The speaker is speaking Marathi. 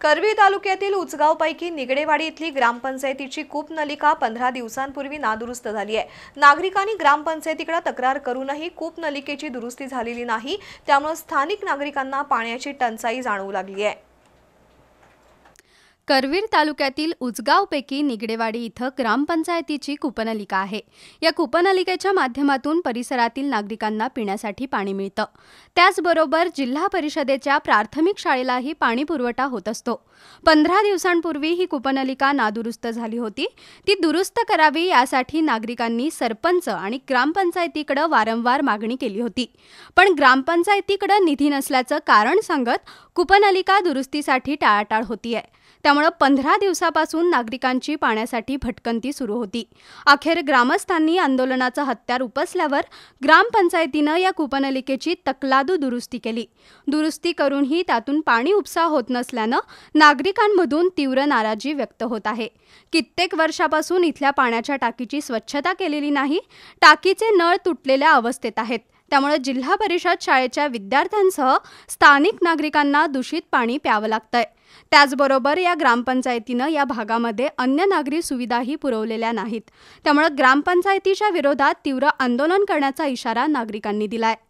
करवी तालुक्यातील उचगावपैकी निगडेवाडी इथली ग्रामपंचायतीची कूपनलिका पंधरा दिवसांपूर्वी नादुरुस्त झाली आहे नागरिकांनी ग्रामपंचायतीकडे तक्रार करूनही कूपनलिकेची दुरुस्ती झालेली नाही त्यामुळे स्थानिक नागरिकांना पाण्याची टंचाई जाणवू लागली आहे करवीर तालुक्यातील उजगावपैकी निगडेवाडी इथं ग्रामपंचायतीची कुपनलिका आहे या कुपनलिकेच्या माध्यमातून परिसरातील नागरिकांना पिण्यासाठी पाणी मिळतं त्याचबरोबर जिल्हा परिषदेच्या प्राथमिक शाळेलाही पाणी पुरवठा होत असतो पंधरा दिवसांपूर्वी ही कुपनलिका नादुरुस्त झाली होती ती दुरुस्त करावी यासाठी नागरिकांनी सरपंच आणि ग्रामपंचायतीकडे वारंवार मागणी केली होती पण ग्रामपंचायतीकडे निधी नसल्याचं कारण सांगत कुपनलिका दुरुस्तीसाठी टाळाटाळ होतीये त्यामुळे पंधरा दिवसापासून नागरिकांची पाण्यासाठी भटकंती सुरू होती अखेर ग्रामस्थांनी आंदोलनाचा हत्यार उपसल्यावर ग्रामपंचायतीनं या कुपनलिकेची तकलादू दुरुस्ती केली दुरुस्ती करूनही त्यातून पाणी उपसा होत नसल्यानं नागरिकांमधून तीव्र नाराजी व्यक्त होत आहे कित्येक वर्षापासून इथल्या पाण्याच्या टाकीची स्वच्छता केलेली नाही टाकीचे नळ तुटलेल्या अवस्थेत आहेत त्यामुळे जिल्हा परिषद शाळेच्या विद्यार्थ्यांसह स्थानिक नागरिकांना दूषित पाणी प्यावं लागतंय त्याचबरोबर या ग्रामपंचायतीनं या भागामध्ये अन्य नागरी सुविधाही पुरवलेल्या नाहीत त्यामुळे ग्रामपंचायतीच्या विरोधात तीव्र आंदोलन करण्याचा इशारा नागरिकांनी दिलाय